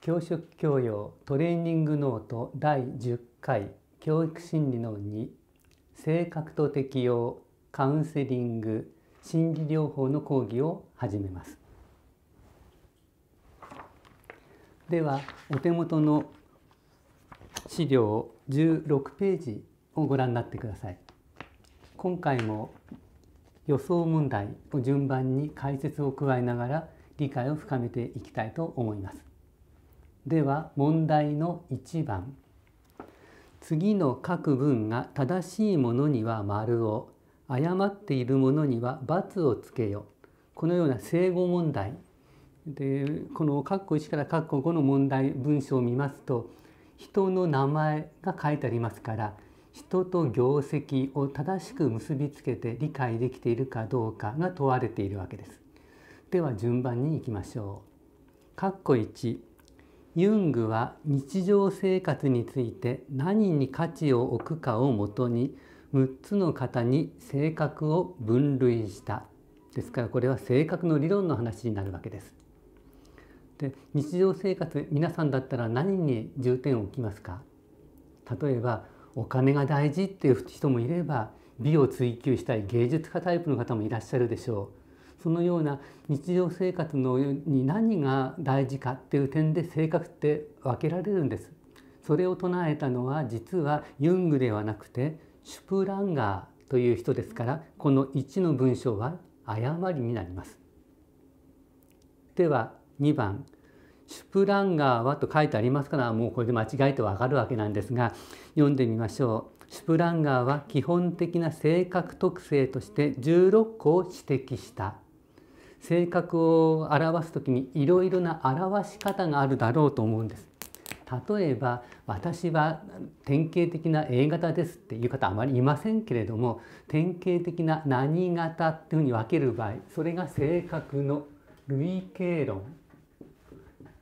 教職教養トレーニングノート第10回教育心理の2性格と適用カウンセリング心理療法の講義を始めますではお手元の資料16ページをご覧になってください今回も予想問題を順番に解説を加えながら理解を深めていきたいと思いますでは問題の1番次の各文が正しいものには丸を誤っているものには×をつけよこのような正誤問題でこの括弧1から括弧5の問題文章を見ますと人の名前が書いてありますから人と業績を正しく結びつけて理解できているかどうかが問われているわけです。では順番にいきましょう。括弧1ユングは日常生活について何に価値を置くかをもとに6つの型に性格を分類したですからこれは性格の理論の話になるわけです。で日常生活皆さんだったら何に重点を置きますか例えばお金が大事っていう人もいれば美を追求したい芸術家タイプの方もいらっしゃるでしょう。そのような日常生活のに何が大事かっていう点で性格って分けられるんです。それを唱えたのは実はユングではなくてシュプランガーという人ですからこの1の文章は誤りになります。では2番「シュプランガーは」と書いてありますからもうこれで間違えてわかるわけなんですが読んでみましょう。シュプランガーは基本的な性格特性として16個を指摘した性格を表す時にいろいろな表し方があるだろうと思うんです。例えば私は典型的な A 型ですっていう方あまりいませんけれども典型的な何型っていうふうに分ける場合それが性格の類型論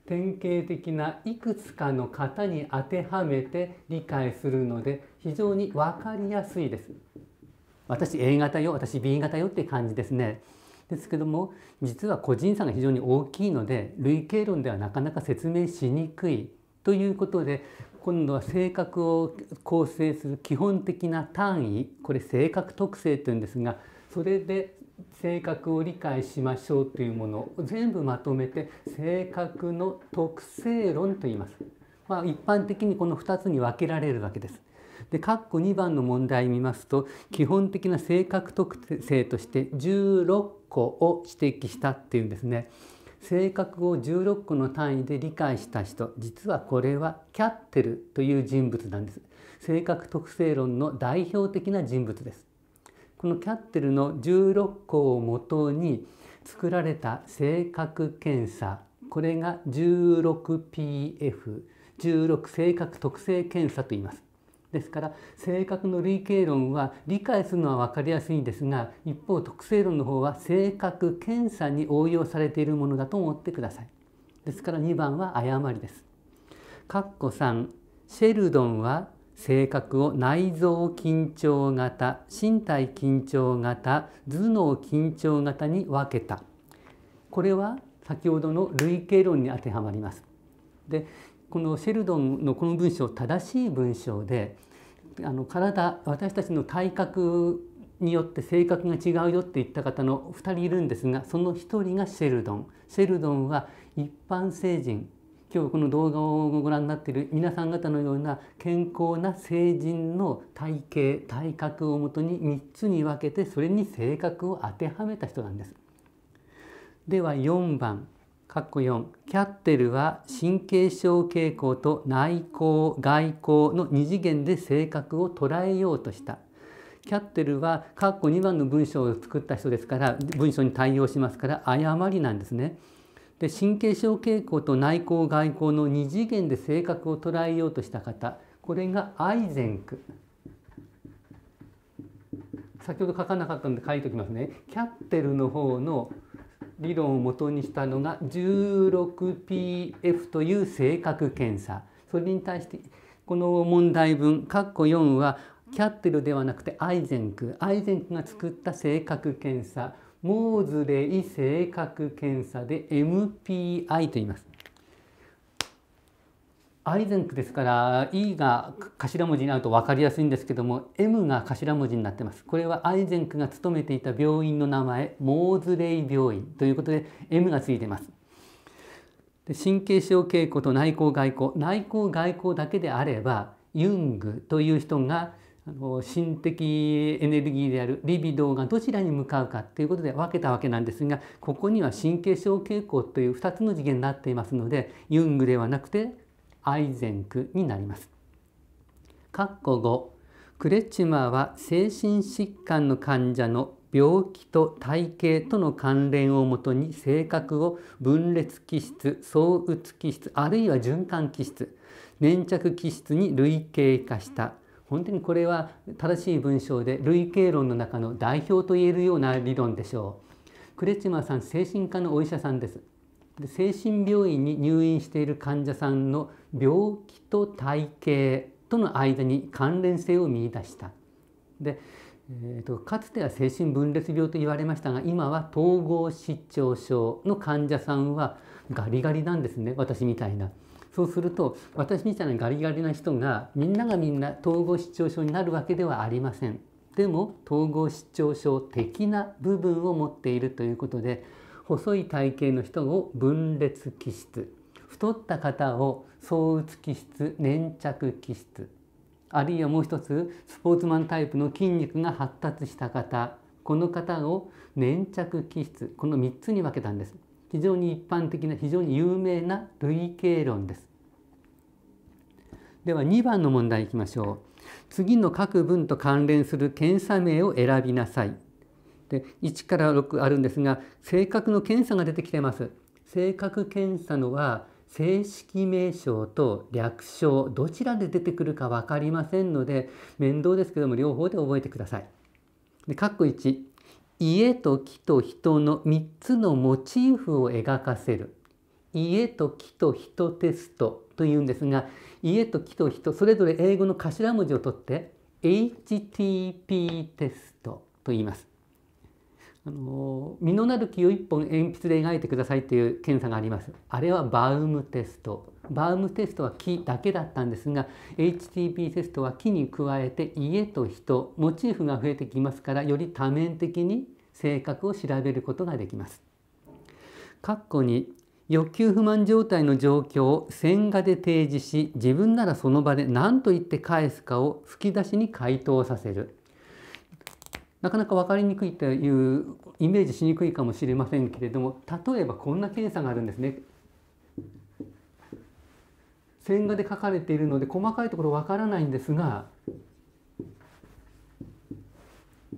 典型的ないくつかの型に当てはめて理解するので非常に分かりやすいです。私 A 型よ私 B 型よって感じですね。ですけども実は個人差が非常に大きいので類型論ではなかなか説明しにくいということで今度は性格を構成する基本的な単位これ性格特性というんですがそれで性格を理解しましょうというものを全部まとめて性格の特性論と言います。まあ、一般的にこの2つに分けられるわけです。で括弧2番の問題見ますと基本的な性格特性として16個を指摘したっていうんですね。性格を16個の単位で理解した人実はこれはキャッテルという人物なんです性格特性論の代表的な人物ですこのキャッテルの16個をもとに作られた性格検査これが 16PF16 性格特性検査と言いますですから性格の類型論は理解するのは分かりやすいんですが一方特性論の方は性格検査に応用されているものだと思ってください。ですから2番は誤りです。かっこ3シェルドンは性格を内臓緊張型身体緊張型頭脳緊張型に分けたこれは先ほどの類型論に当てはまります。でこのシェルドンのこの文章正しい文章であの体私たちの体格によって性格が違うよって言った方の2人いるんですがその1人がシェルドンシェルドンは一般成人今日この動画をご覧になっている皆さん方のような健康な成人の体型体格をもとに3つに分けてそれに性格を当てはめた人なんです。では4番かっこ4キャッテルは神経症傾向と内向外向の2次元で性格を捉えようとしたキャッテルはかっこ2番の文章を作った人ですから文章に対応しますから誤りなんですね。で神経症傾向と内向外向の2次元で性格を捉えようとした方これがアイゼンク先ほど書かなかったので書いておきますね。キャッテルの方の理論をもとにしたのが 16PF という性格検査それに対してこの問題文括弧4はキャッテルではなくてアイゼンクアイゼンクが作った性格検査モーズレイ性格検査で MPI と言います。アイゼンクですから E が頭文字になると分かりやすいんですけども M が頭文字になってますこれはアイゼンクが勤めていた病院の名前モーズレイ病院ということで M がついてますで神経症傾向と内向外向内向外向だけであればユングという人があの心的エネルギーであるリビドーがどちらに向かうかということで分けたわけなんですがここには神経症傾向という2つの次元になっていますのでユングではなくてアイゼンクになります。括弧5クレチマーは精神疾患の患者の病気と体型との関連をもとに性格を分裂気質相うつ気質あるいは循環気質粘着気質に類型化した本当にこれは正しい文章で類型論の中の代表と言えるような理論でしょう。クレチマーさん精神科のお医者さんです。で精神病院に入院している患者さんの病気と体型との間に関連性を見出したで、えーと、とかつては精神分裂病と言われましたが今は統合失調症の患者さんはガリガリなんですね私みたいな。そうすると私みたいなガリガリな人がみんながみんな統合失調症になるわけではありません。でも統合失調症的な部分を持っているということで細い体型の人を分裂気質太った方を相打つ気質粘着気質あるいはもう一つスポーツマンタイプの筋肉が発達した方この方を粘着気質この3つに分けたんです非常に一般的な非常に有名な類型論ですでは2番の問題いきましょう次の各文と関連する検査名を選びなさいで1から6あるんですが性格の検査が出てきてます性格検査のは正式名称と略称どちらで出てくるか分かりませんので面倒ですけども両方で覚えてください。で括弧1家と木と人の3つのモチーフを描かせる家と木と人テストというんですが家と木と人それぞれ英語の頭文字を取って HTP テストと言います。あの実のなる木を1本鉛筆で描いてくださいという検査がありますあれはバウムテストバウムテストは木だけだったんですが HTP テストは木に加えて家と人モチーフが増えてきますからより多面的に性格を調べることができます。括弧に欲求不満状態の状況を線画で提示し自分ならその場で何と言って返すかを吹き出しに回答させるなかなか分かりにくいというイメージしにくいかもしれませんけれども例えばこんな検査があるんですね。線画で書かれているので細かいところ分からないんですが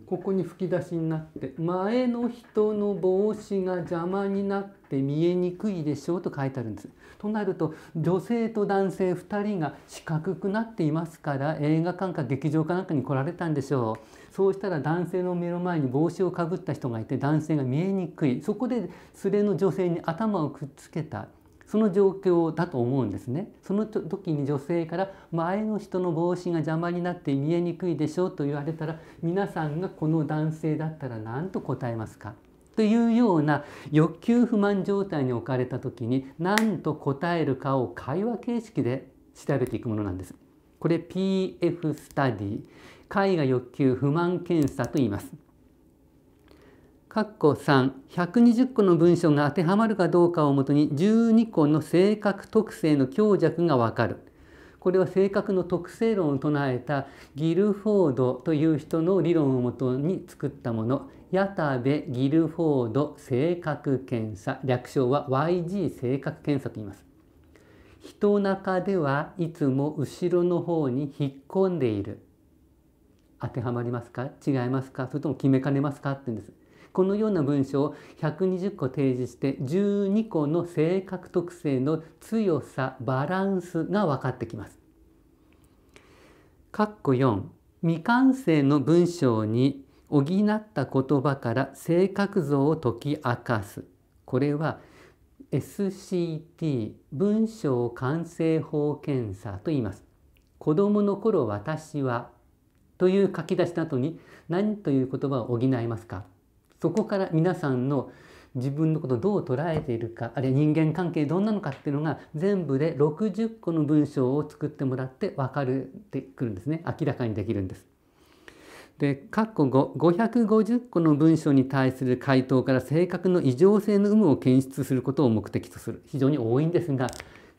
ここに吹き出しになって「前の人の帽子が邪魔になって見えにくいでしょう」と書いてあるんです。となると女性と男性2人が四角くなっていますから映画館か劇場かなんかに来られたんでしょう。そうしたら男性の目の前に帽子をかぶった人がいて男性が見えにくいそこで連れの女性に頭をくっつけたその状況だと思うんですねその時に女性から前の人の帽子が邪魔になって見えにくいでしょうと言われたら皆さんがこの男性だったら何と答えますかというような欲求不満状態に置かれた時に何と答えるかを会話形式で調べていくものなんです。これ PF スタディ絵画欲求不満検査と言います。括弧3、120個の文章が当てはまるかどうかをもとに12個の性格特性の強弱がわかる。これは性格の特性論を唱えたギルフォードという人の理論をもとに作ったもの、矢田部ギルフォード性格検査、略称は YG 性格検査と言います。人中ではいつも後ろの方に引っ込んでいる。当てはまりますか違いますかそれとも決めかねますかって言うんです。このような文章を120個提示して12個の性格特性の強さバランスが分かってきます。括弧4未完成の文章に補った言葉から性格像を解き明かす。これは SCT 文章完成法検査と言います。子供の頃私はという書き出しの後に何という言葉を補いますかそこから皆さんの自分のことをどう捉えているかあるいは人間関係どんなのかっていうのが全部で60個の文章を作ってもらって分かってくるんですね明らかにできるんです。で括弧5550個の文章に対する回答から性格の異常性の有無を検出することを目的とする非常に多いんですが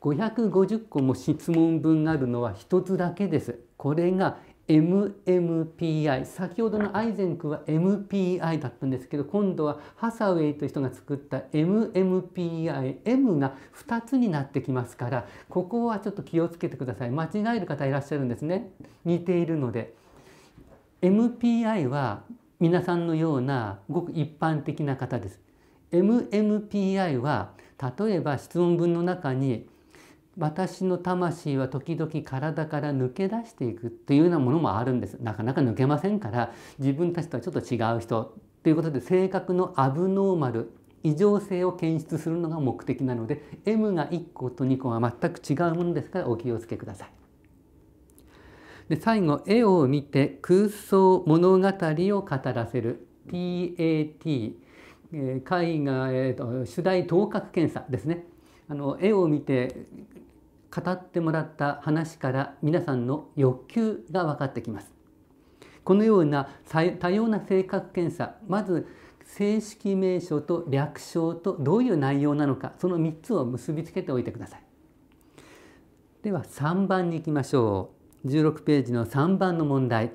550個も質問文があるのは1つだけです。これが MMPI 先ほどのアイゼンクは MPI だったんですけど今度はハサウェイという人が作った MMPIM が2つになってきますからここはちょっと気をつけてください間違える方いらっしゃるんですね似ているので MPI は皆さんのようなごく一般的な方です MMPI は例えば質問文の中に私の魂は時々体から抜け出していくというようなものもあるんですなかなか抜けませんから自分たちとはちょっと違う人ということで性格のアブノーマル異常性を検出するのが目的なので M が1個と2個は全く違うものですからお気をつけください。で最後絵を見て空想物語を語らせる PAT 絵画、えー、主題等角検査ですねあの絵を見て語ってもらった話から皆さんの欲求が分かってきます。このような多様な性格検査まず正式名称と略称とどういう内容なのかその3つを結びつけておいてください。では3番に行きましょう。16ページの3番の問題。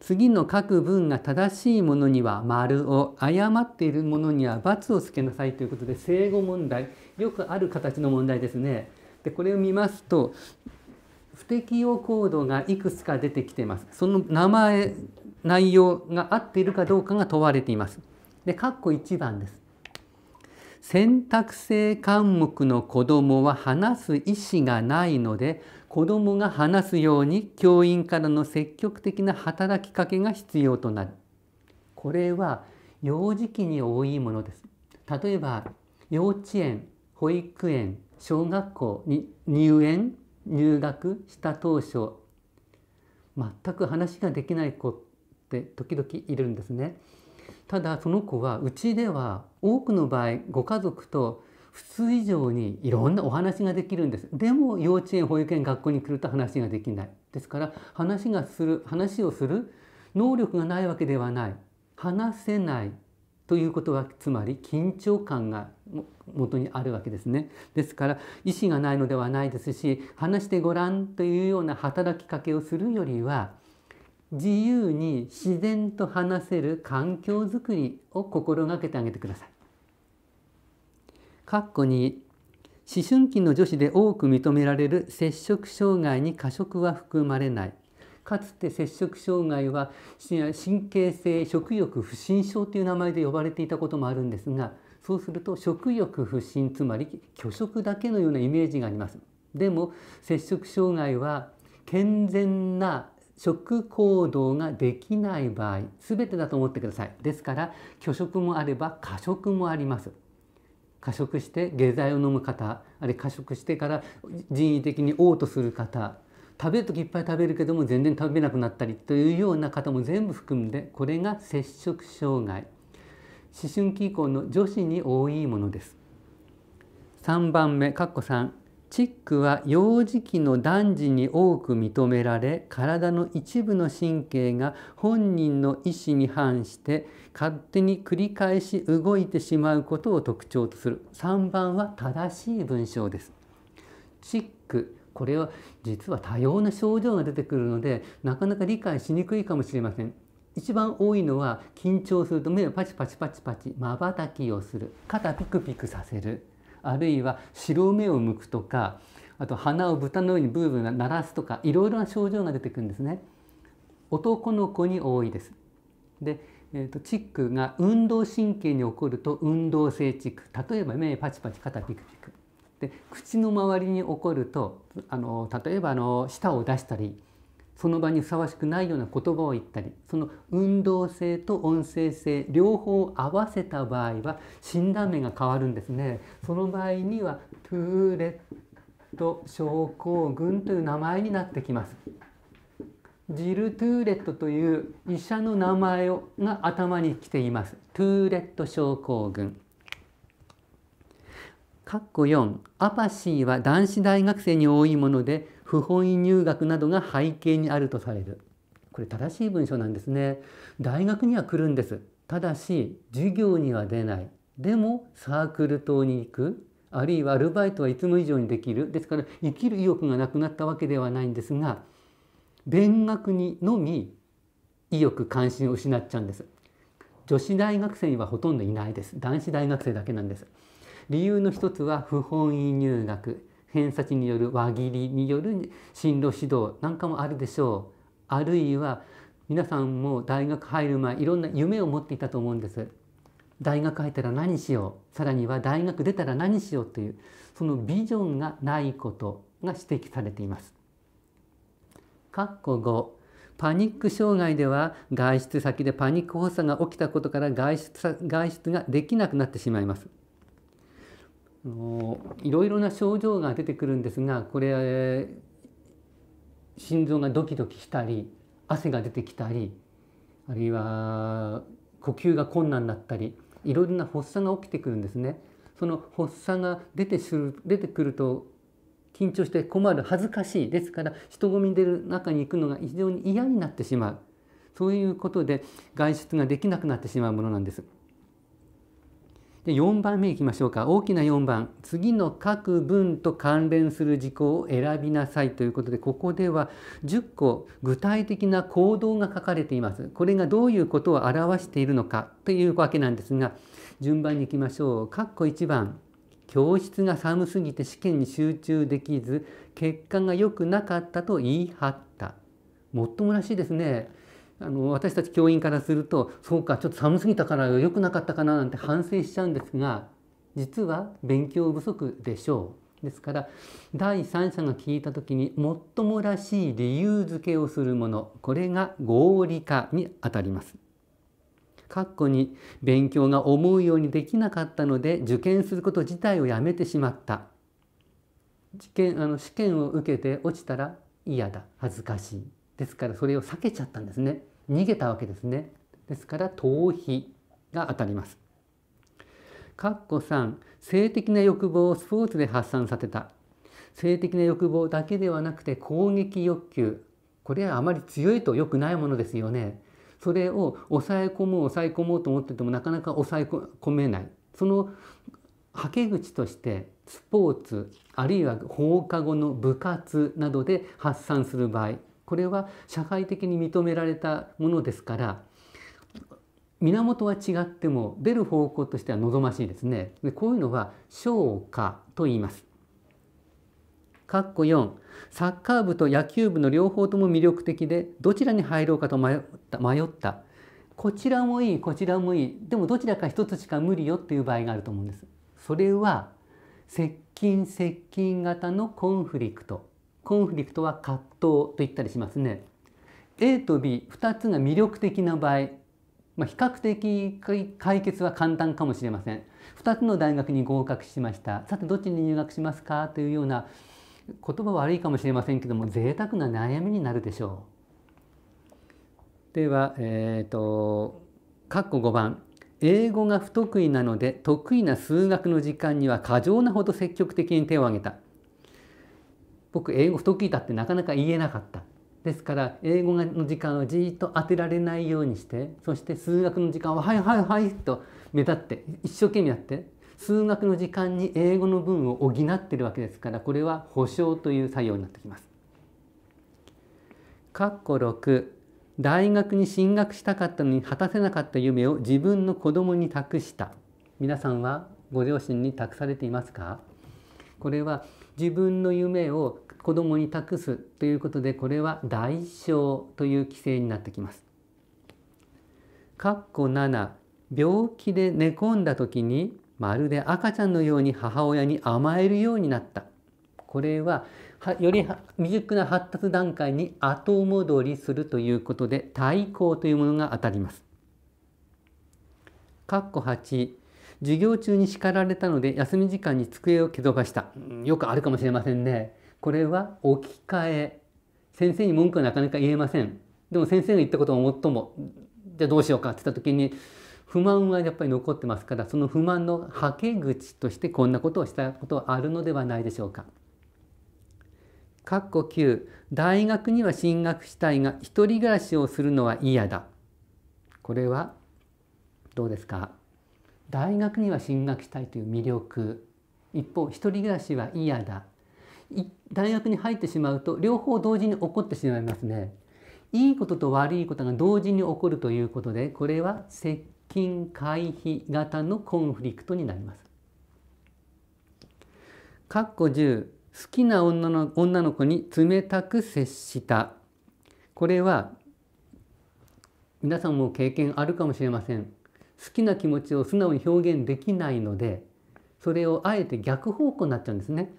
次の各文が正しいものには丸を誤っているものには×をつけなさいということで正誤問題よくある形の問題ですね。でこれを見ますと不適用行動がいくつか出てきています。その名前内容が合っているかどうかが問われています。で、括弧1番です。選択性科目の子どもは話す意思がないので子どもが話すように教員からの積極的な働きかけが必要となるこれは幼児期に多いものです例えば幼稚園保育園小学校に入園入学した当初全く話ができない子って時々いるんですね。ただその子はうちでは多くの場合ご家族と普通以上にいろんなお話ができるんですでも幼稚園保育園学校に来ると話ができないですから話がする話をする能力がないわけではない話せないということはつまり緊張感が元にあるわけですね。ですから意思がないのではないですし話してごらんというような働きかけをするよりは自由に自然と話せる環境づくりを心がけてあげてください。括弧に思春期の女子で多く認められる摂食障害に過食は含まれないかつて摂食障害は神経性食欲不振症という名前で呼ばれていたこともあるんですがそうすると食欲不振つまり拒食だけのようなイメージがあります。でも摂食障害は健全な食行動ができない場合全てだと思ってくださいですから拒食もあれば過食もあります過食して下剤を飲む方あるいは過食してから人為的に嘔吐する方食べる時いっぱい食べるけども全然食べなくなったりというような方も全部含んでこれが摂食障害思春期以降の女子に多いものです。3番目かっこ3チックは幼児期の男児に多く認められ体の一部の神経が本人の意思に反して勝手に繰り返し動いてしまうことを特徴とする3番は正しい文章です。チックこれは実は多様な症状が出てくるのでなかなか理解しにくいかもしれません。一番多いのは緊張すると目をパチパチパチパチまばたきをする肩ピクピクさせるあるいは白目を向くとかあと鼻を豚のようにブーブー鳴らすとかいろいろな症状が出てくるんですね。男の子に多いですで、えーと、チックが運動神経に起こると運動性チック例えば目パチパチ肩ピクピクで口の周りに起こるとあの例えばあの舌を出したりその場にふさわしくないような言葉を言ったりその運動性と音声性両方合わせた場合は診断名が変わるんですね。その場合にはトゥーレット症候群という名前になってきます。ジル・トゥーレットという医者の名前が頭に来ています。トゥーレット症候群括弧4アパシーは男子大学生に多いもので不本意入学などが背景にあるとされるこれ正しい文章なんですね大学には来るんですただし授業には出ないでもサークル等に行くあるいはアルバイトはいつも以上にできるですから生きる意欲がなくなったわけではないんですが勉学にのみ意欲関心を失っちゃうんです女子大学生にはほとんどいないです男子大学生だけなんです理由の一つは不本意入学偏差値による輪切りによる進路指導なんかもあるでしょうあるいは皆さんも大学入る前いろんな夢を持っていたと思うんです大学入ったら何しようさらには大学出たら何しようというそのビジョンがないことが指摘されています。5パニック障害では外出先でパニック発作が起きたことから外出外出ができなくなってしまいます。のいろいろな症状が出てくるんですがこれ心臓がドキドキしたり汗が出てきたりあるいは呼吸が困難になったりいろいろな発作が起きてくるんですね。その発作が出て出てくると緊張して困る恥ずかしいですから人混み出る中に行くのが非常に嫌になってしまうそういうことで外出ができなくなってしまうものなんです。で4番目いきましょうか大きな4番次の各文と関連する事項を選びなさいということでここでは10個具体的な行動が書かれていますこれがどういうことを表しているのかというわけなんですが順番にいきましょう括弧1番教室が寒すぎて試験に集中できず結果が良くなかったと言い張ったもっともらしいですねあの私たち教員からするとそうかちょっと寒すぎたから良くなかったかななんて反省しちゃうんですが実は勉強不足でしょう。ですから第三者が聞いた時にもっともらしい理由付けをするものこれが合理化にあたります。括弧に勉強が思うようにできなかったので受験すること自体をやめてしまった受験あの試験を受けて落ちたら嫌だ恥ずかしいですからそれを避けちゃったんですね逃げたわけですねですから逃避が当たりますかっこ3性的な欲望をスポーツで発散させた性的な欲望だけではなくて攻撃欲求これはあまり強いと良くないものですよねそれを抑え込もう抑え込もうと思っててもなかなか抑え込めないそのはけ口としてスポーツあるいは放課後の部活などで発散する場合これは社会的に認められたものですから源は違っても出る方向としては望ましいですね。でこういうのは昇華と言います。かっこ4サッカー部と野球部の両方とも魅力的でどちらに入ろうかと迷った迷ったこちらもいいこちらもいいでもどちらか一つしか無理よっていう場合があると思うんです。それは接近接近型のコンフリクトコンフリクトは葛藤と言ったりしますね。A と B2 つが魅力的な場合、まあ、比較的解決は簡単かもしれません。2つの大学に合格しました。さてどっちに入学しますかというような言葉悪いかもしれませんけども贅沢な悩みになるでしょう。では、えーと、括弧5番英語が不得意なので得意な数学の時間には過剰なほど積極的に手を挙げた。僕英語不得意だってなかなか言えなかったですから英語の時間をじっと当てられないようにしてそして数学の時間は「はいはいはい」と目立って一生懸命やって数学の時間に英語の文を補ってるわけですからこれは補償という作用になってきます。括弧六大学に進学したかったのに果たせなかった夢を自分の子供に託した皆さんはご両親に託されていますかこれは自分の夢を子供に託すということでこれは代償という規制になってきます。かっこ7病気で寝込んだ時にまるで赤ちゃんのように母親に甘えるようになったこれはより未熟な発達段階に後戻りするということで対抗というものが当たります。括弧8授業中に叱られたので休み時間に机を蹴飛ばした。よくあるかもしれませんね。これは置き換え。先生に文句はなかなか言えません。でも先生が言ったことをもっとも、じゃあどうしようかって言った時に、不満はやっぱり残ってますから、その不満のはけ口としてこんなことをしたことはあるのではないでしょうか。かっこ9、大学には進学したいが、一人暮らしをするのは嫌だ。これはどうですか大学には進学したいという魅力一方一人暮らしは嫌だ大学に入ってしまうと両方同時に起こってしまいますね。いいことと悪いことが同時に起こるということでこれは接近回避型のコンフリクトになります。かっこ10好きな女の女の子に冷たく接したこれは皆さんも経験あるかもしれません。好きな気持ちを素直に表現できないのでそれをあえて逆方向になっちゃうんですね。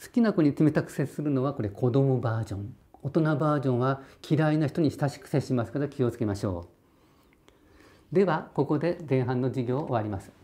好きな子に冷たく接するのはこれ子供バージョン大人バージョンは嫌いな人に親しく接しますから気をつけましょう。ではここで前半の授業を終わります。